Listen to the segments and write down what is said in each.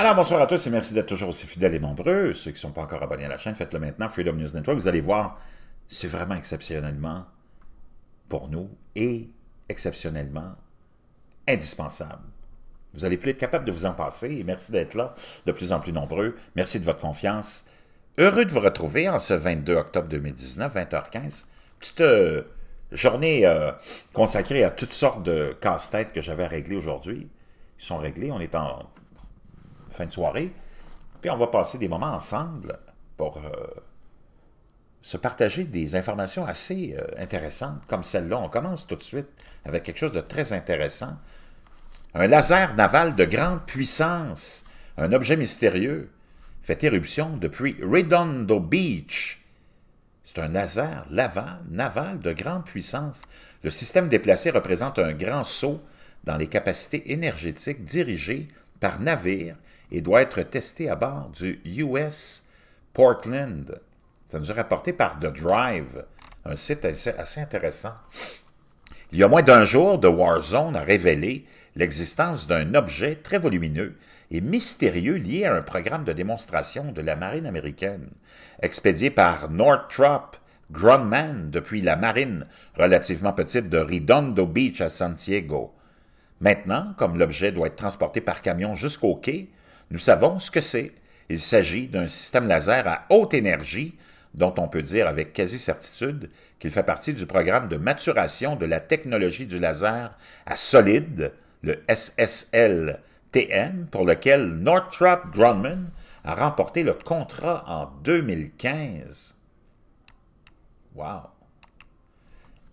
Alors, bonsoir à tous et merci d'être toujours aussi fidèles et nombreux. Ceux qui ne sont pas encore abonnés à la chaîne, faites-le maintenant, Freedom News Network. Vous allez voir, c'est vraiment exceptionnellement pour nous et exceptionnellement indispensable. Vous allez plus être capable de vous en passer merci d'être là, de plus en plus nombreux. Merci de votre confiance. Heureux de vous retrouver en ce 22 octobre 2019, 20h15. Petite euh, journée euh, consacrée à toutes sortes de casse-têtes que j'avais à aujourd'hui. Ils sont réglés, on est en fin de soirée, puis on va passer des moments ensemble pour euh, se partager des informations assez euh, intéressantes comme celle-là. On commence tout de suite avec quelque chose de très intéressant. Un laser naval de grande puissance, un objet mystérieux, fait éruption depuis Redondo Beach. C'est un laser naval de grande puissance. Le système déplacé représente un grand saut dans les capacités énergétiques dirigées par navires et doit être testé à bord du US Portland. Ça nous est rapporté par The Drive, un site assez, intéressant. Il y a moins d'un jour, The Warzone a révélé l'existence d'un objet très volumineux et mystérieux lié à un programme de démonstration de la marine américaine, expédié par Northrop Grumman depuis la marine relativement petite de Redondo Beach à Santiago. Maintenant, comme l'objet doit être transporté par camion jusqu'au quai, nous savons ce que c'est. Il s'agit d'un système laser à haute énergie dont on peut dire avec quasi-certitude qu'il fait partie du programme de maturation de la technologie du laser à solide, le SSLTM, pour lequel Northrop Grumman a remporté le contrat en 2015. Wow!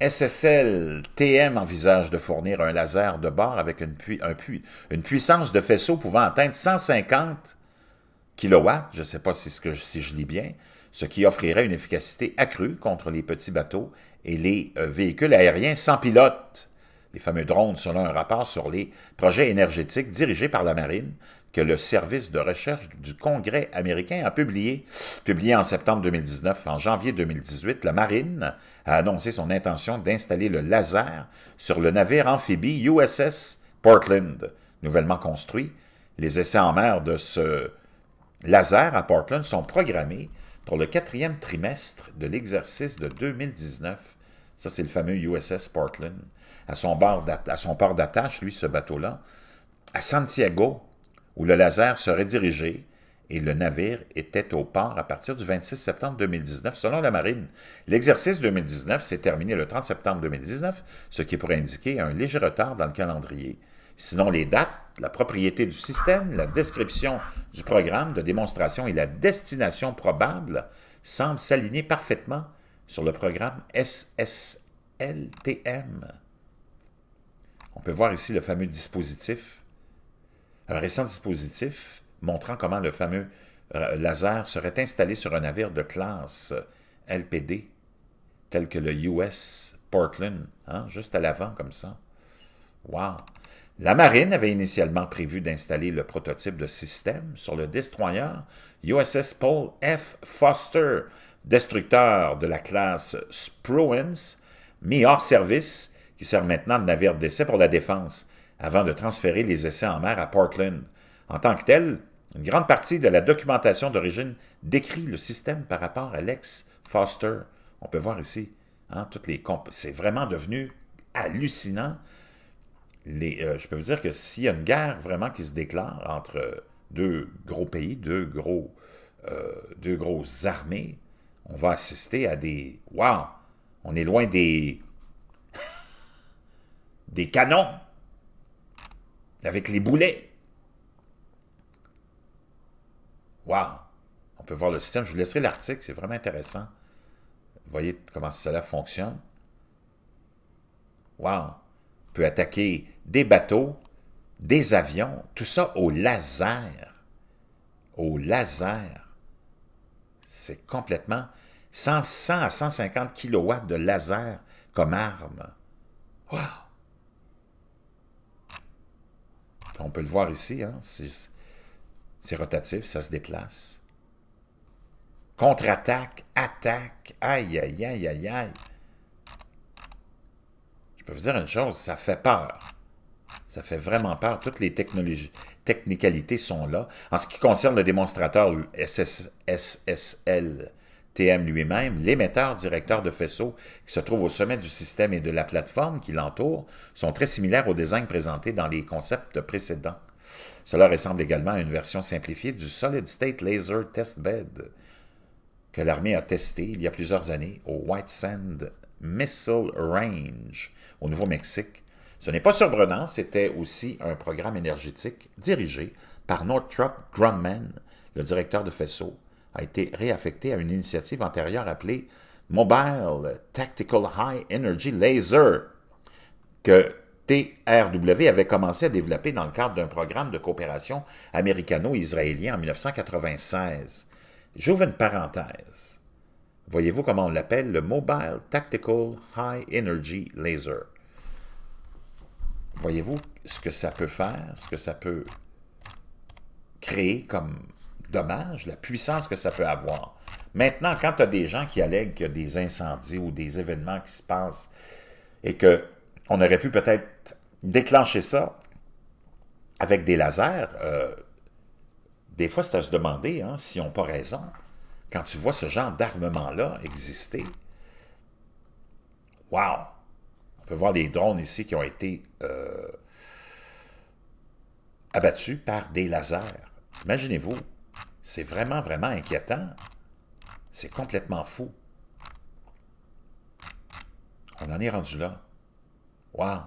SSL TM envisage de fournir un laser de bord avec une, puissance de faisceau pouvant atteindre 150 kW, je ne sais pas si je lis bien, ce qui offrirait une efficacité accrue contre les petits bateaux et les euh, véhicules aériens sans pilote. Les fameux drones, selon un rapport sur les projets énergétiques dirigés par la marine, que le service de recherche du Congrès américain a publié. Publié en septembre 2019, en janvier 2018, la Marine a annoncé son intention d'installer le laser sur le navire amphibie USS Portland, nouvellement construit. Les essais en mer de ce laser à Portland sont programmés pour le quatrième trimestre de l'exercice de 2019. Ça, c'est le fameux USS Portland. À son, port d'attache, lui, ce bateau-là, à Santiago, où le laser serait dirigé et le navire était au port à partir du 26 septembre 2019, selon la marine. L'exercice 2019 s'est terminé le 30 septembre 2019, ce qui pourrait indiquer un léger retard dans le calendrier. Sinon, les dates, la propriété du système, la description du programme de démonstration et la destination probable semblent s'aligner parfaitement sur le programme SSLTM. On peut voir ici le fameux dispositif un récent dispositif montrant comment le fameux euh, laser serait installé sur un navire de classe LPD, tel que le US Portland, hein, juste à l'avant comme ça. Wow! La marine avait initialement prévu d'installer le prototype de système sur le destroyer USS Paul F. Foster, destructeur de la classe Spruance, mis hors service, qui sert maintenant de navire d'essai pour la défense avant de transférer les essais en mer à Portland. En tant que tel, une grande partie de la documentation d'origine décrit le système par rapport à l'ex Foster. On peut voir ici, hein, toutes les c'est vraiment devenu hallucinant. Euh, je peux vous dire que s'il y a une guerre vraiment qui se déclare entre deux gros pays, deux, gros, euh, grosses armées, on va assister à des... waouh. On est loin des... des canons avec les boulets. Wow! On peut voir le système. Je vous laisserai l'article, c'est vraiment intéressant. Vous voyez comment cela fonctionne. Wow! On peut attaquer des bateaux, des avions, tout ça au laser. Au laser. C'est complètement 100, à 150 kilowatts de laser comme arme. Waouh! on peut le voir ici, hein. c'est rotatif, ça se déplace. Contre-attaque, attaque, aïe, aïe, aïe, aïe, aïe. Je peux vous dire une chose, ça fait peur. Ça fait vraiment peur. Toutes les technologies, technicalités sont là. En ce qui concerne le démonstrateur SSL, TM lui-même, l'émetteur directeur de faisceau qui se trouve au sommet du système et de la plateforme qui l'entoure sont très similaires aux designs présentés dans les concepts précédents. Cela ressemble également à une version simplifiée du Solid State Laser Test Bed que l'armée a testé il y a plusieurs années au White Sand Missile Range au Nouveau-Mexique. Ce n'est pas surprenant, c'était aussi un programme énergétique dirigé par Northrop Grumman, le directeur de faisceau a été réaffecté à une initiative antérieure appelée Mobile Tactical High Energy Laser, que TRW avait commencé à développer dans le cadre d'un programme de coopération américano-israélien en 1996. J'ouvre une parenthèse. Voyez-vous comment on l'appelle le Mobile Tactical High Energy Laser. Voyez-vous ce que ça peut faire, ce que ça peut créer comme la puissance que ça peut avoir. Maintenant, quand tu as des gens qui allèguent qu'il y a des incendies ou des événements qui se passent et que aurait pu peut-être déclencher ça avec des lasers, euh, des fois, c'est à se demander hein, s'ils n'ont pas raison. Quand tu vois ce genre d'armement-là exister, wow! On peut voir des drones ici qui ont été euh, abattus par des lasers. Imaginez-vous, c'est vraiment, vraiment inquiétant. C'est complètement fou. On en est rendu là. Wow!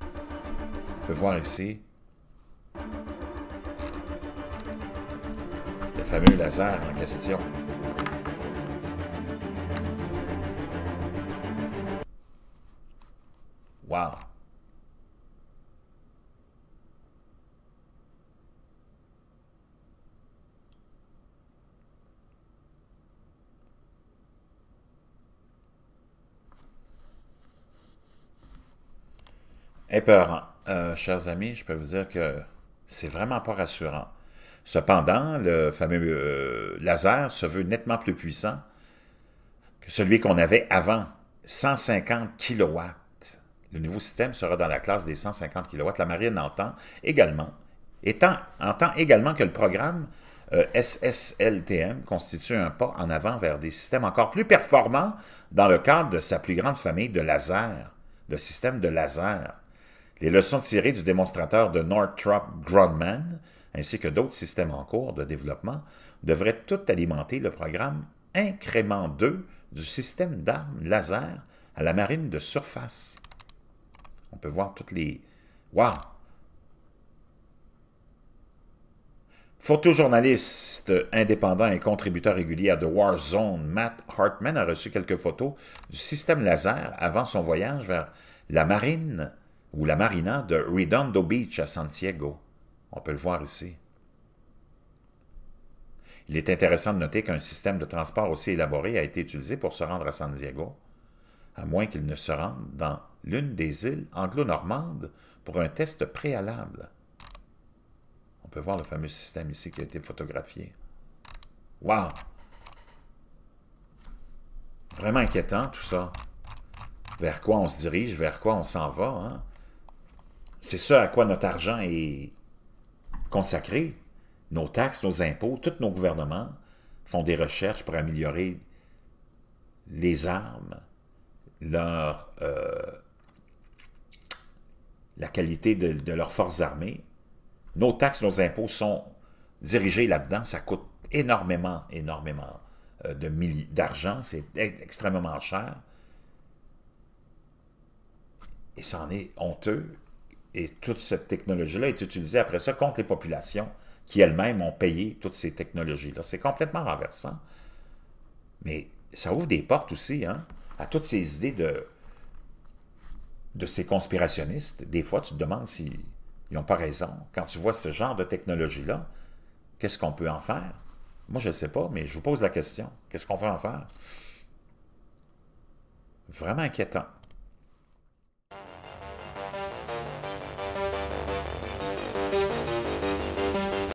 On peut voir ici le fameux laser en question. Wow! épeurant. Eh, hein. euh, chers amis, je peux vous dire que c'est vraiment pas rassurant. Cependant, le fameux euh, laser se veut nettement plus puissant que celui qu'on avait avant, 150 kW. Le nouveau système sera dans la classe des 150 kW. La marine entend également, entend également que le programme euh, SSLTM constitue un pas en avant vers des systèmes encore plus performants dans le cadre de sa plus grande famille de lasers, le système de lasers. Les leçons tirées du démonstrateur de Northrop Grumman, ainsi que d'autres systèmes en cours de développement, devraient tout alimenter le programme Incrément 2 du système d'armes laser à la marine de surface. On peut voir toutes les... Wow! Photojournaliste indépendant et contributeur régulier à The War Zone, Matt Hartman a reçu quelques photos du système laser avant son voyage vers la marine ou la marina de Redondo Beach à Santiago. On peut le voir ici. Il est intéressant de noter qu'un système de transport aussi élaboré a été utilisé pour se rendre à San Diego, à moins qu'il ne se rende dans l'une des îles anglo-normandes pour un test préalable. On peut voir le fameux système ici qui a été photographié. Wow! Vraiment inquiétant tout ça. Vers quoi on se dirige, vers quoi on s'en va. Hein? C'est ça à quoi notre argent est consacré. Nos taxes, nos impôts, tous nos gouvernements font des recherches pour améliorer les armes, leur, euh, la qualité de, de leurs forces armées. Nos taxes, nos impôts sont dirigés là-dedans. Ça coûte énormément, énormément euh, d'argent, c'est extrêmement cher. Et c'en est honteux et toute cette technologie-là est utilisée après ça contre les populations qui elles-mêmes ont payé toutes ces technologies-là. C'est complètement renversant. Mais ça ouvre des portes aussi hein, à toutes ces idées de, de ces conspirationnistes. Des fois, tu te demandes s'ils n'ont pas raison. Quand tu vois ce genre de technologie-là, qu'est-ce qu'on peut en faire? Moi, je ne sais pas, mais je vous pose la question. Qu'est-ce qu'on peut en faire? Vraiment inquiétant.